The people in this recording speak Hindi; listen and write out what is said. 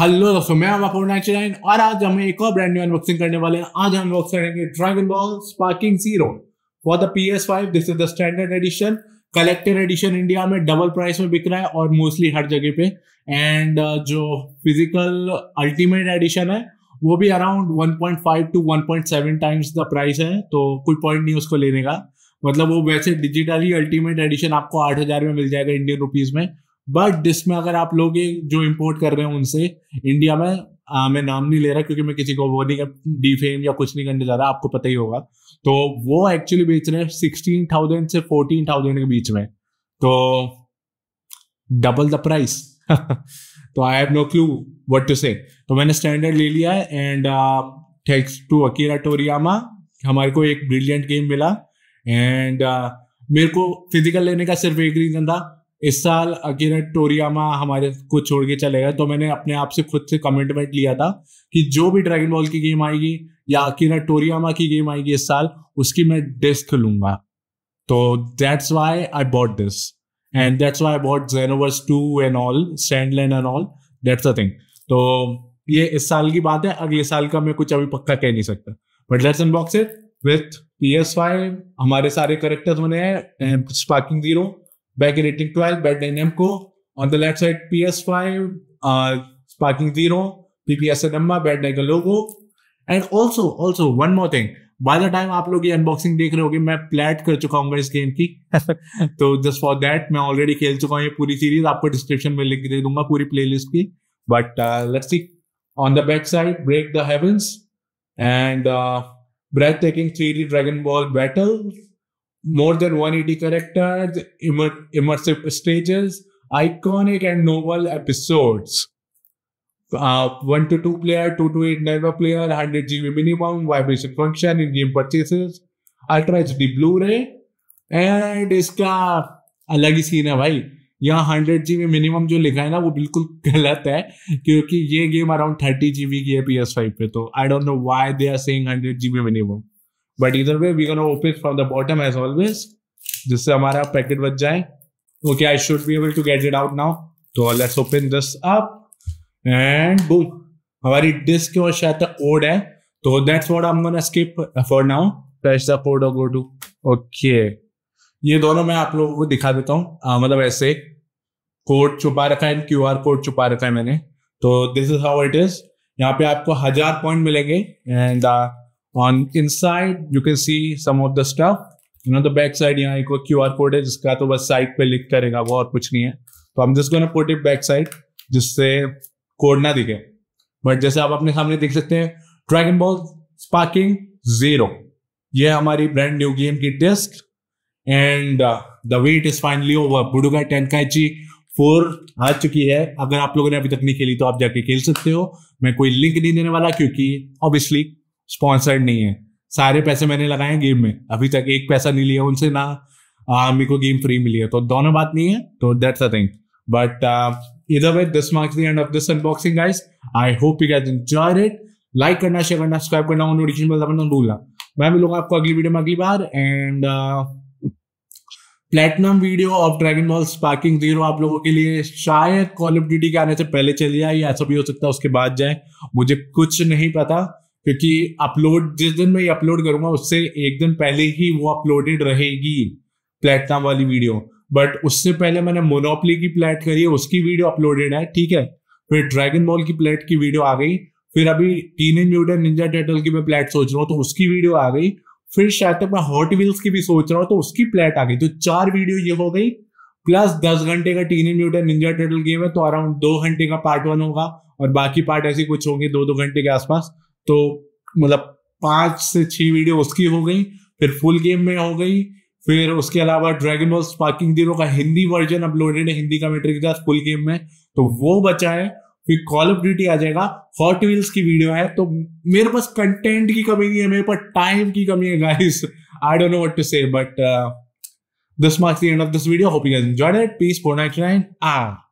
हेलो दोस्तों मैं हूं फोर नाइन और आज हम एक और ब्रांड न्यू अनबॉक्सिंग करने वाले हैं आज हम अनबॉक्स करेंगे dragon ball sparking zero for the P S five this is the standard edition collected edition India में डबल प्राइस में बिक रहा है और मोस्टली हर जगह पे एंड uh, जो फिजिकल अल्टीमेट एडिशन है वो भी around 1.5 to 1.7 times the price है तो कोई पॉइंट नहीं उसको लेने का मतलब वो वैसे डिजिटली अल्टीमेट एडिशन आपको आठ हजार में मिल जाएगा इंडियन रुपीज में बट जिसमें अगर आप लोग जो इम्पोर्ट कर रहे हैं उनसे इंडिया में आ, मैं नाम नहीं ले रहा क्योंकि मैं किसी को वो नहीं कर डिफेम या कुछ नहीं करने जा रहा आपको पता ही होगा तो वो एक्चुअली बेच रहे हैं सिक्सटीन थाउजेंड से फोर्टीन थाउजेंड के बीच में तो डबल द प्राइस तो I have no clue what to say तो मैंने स्टैंडर्ड ले लिया है and thanks to Akira Toriyama हमारे को एक ब्रिलियंट गेम मिला एंड uh, मेरे को फिजिकल लेने का सिर्फ एक रीजन था इस साल अगिर टोरियामा हमारे को छोड़ के चलेगा तो मैंने अपने आप से खुद से कमिटमेंट लिया था कि जो भी ड्रैगन बॉल की गेम आएगी या अकीरा टोरियामा की गेम आएगी इस साल उसकी मैं डिस्क लूंगा तो that's why I bought this and that's why I bought Xenoverse two and all Sand Land and all that's a thing तो ये इस साल की बात है अगले साल का मैं कुछ अभी पक्का कह नहीं सकता but let's unbox it with P S five हमारे सारे करेक्टर्स बने हैं sparking zero back Back rating 12, bad को on the left side P S five sparking zero PPS number bat like का logo and also also one more thing by the time आप लोग ये अनबॉक्सिंग देख रहे होगी मैं प्लेट कर चुका हूँ इस गेम की तो जस्ट फॉर दैट मैं ऑलरेडी खेल चुका हूँ ये पूरी सीरीज आपको डिस्क्रिप्शन में लिंक दे दूंगा पूरी प्ले लिस्ट की but let's see on the back side break the heavens and breathtaking three D dragon ball battle more than 180 characters, immer- immersive stages, iconic and novel episodes. Uh, 1 to 2 player, 2 to 8 never player, 100 GB minimum, vibration function in game purchases, Ultra HD Blu ray, and and इसका अलग ही सीन है भाई यहाँ हंड्रेड जी मिनिमम जो लिखा है ना वो बिल्कुल गलत है क्योंकि ये game around thirty G B की है पी एस फाइव पे तो I don't know why they are saying hundred G minimum but इधर way we can open from the bottom edge always जिससे हमारा पैकेट बच जाए okay I should be able to get it out now तो let's open this up and boom हमारी डिस्क और शायद कोड है तो that's what I am gonna skip for now press the code और गो टू ओके ये दोनों मैं आप लोगों को दिखा देता हूँ मतलब ऐसे कोड छुपा रखा है क्यू आर कोड छुपा रखा है मैंने तो this is how it is यहाँ पे आपको हजार पॉइंट मिलेंगे and on inside you can see some of the stuff you know the back side यहाँ एक क्यू आर कोड है जिसका तो बस साइट पे लिख करेगा वो और कुछ नहीं है तो हम just gonna put it back side जिससे कोड ना दिखे बट जैसे आप अपने सामने देख सकते हैं ड्रैगन बॉल स्पार्किंग जीरो ये हमारी ब्रांड न्यू गेम की disc and the wait is finally over Budokai Tenkaichi टेंकाइची फोर आ चुकी है अगर आप लोगों ने अभी तक नहीं खेली तो आप जाके खेल सकते हो मैं कोई लिंक नहीं देने वाला क्योंकि ऑब्वियसली स्पॉन्सर्ड नहीं है सारे पैसे मैंने लगाए हैं गेम में अभी तक एक पैसा नहीं लिया उनसे ना मेरे को गेम फ्री मिली है तो दोनों बात नहीं है तो दैट्स अ थिंग बट इधर way this marks the end of this unboxing guys I hope you guys enjoyed it like करना शेयर करना सब्सक्राइब करना और नोटिफिकेशन बेल दबाना भूलना मैं मिलूंगा आपको अगली वीडियो में अगली बार and platinum video of dragon ball sparking zero आप लोगों के लिए शायद कॉल ऑफ ड्यूटी के आने से पहले चले जाए या ऐसा भी हो सकता है उसके बाद जाए मुझे कुछ नहीं पता क्योंकि अपलोड जिस दिन मैं ये अपलोड करूंगा उससे एक दिन पहले ही वो अपलोडेड रहेगी प्लेटनाम वाली वीडियो बट उससे पहले मैंने मोनोपली की प्लेट करी है उसकी वीडियो अपलोडेड है ठीक है फिर ड्रैगन बॉल की प्लेट की वीडियो आ गई फिर अभी teenage mutant ninja turtle की मैं प्लेट सोच रहा हूँ तो उसकी वीडियो आ गई फिर शायद तक मैं हॉट व्हील्स की भी सोच रहा हूँ तो उसकी प्लेट आ गई तो चार वीडियो ये हो गई प्लस दस घंटे का teenage mutant ninja turtle game है तो अराउंड दो घंटे का पार्ट वन होगा और बाकी पार्ट ऐसे कुछ होंगे दो दो घंटे के आसपास तो मतलब पांच से छह वीडियो उसकी हो गई फिर फुल गेम में हो गई फिर उसके अलावा ड्रैगन बॉल स्पार्किंग जीरो का हिंदी वर्जन अपलोडेड है हिंदी कमेंट्री के साथ फुल गेम में तो वो बचा है फिर कॉल ऑफ ड्यूटी आ जाएगा हॉट व्हील्स की वीडियो है तो मेरे पास कंटेंट की कमी नहीं है मेरे पास टाइम की कमी है guys I don't know what to say but this marks the end of this video hope you guys enjoyed it please 499 uh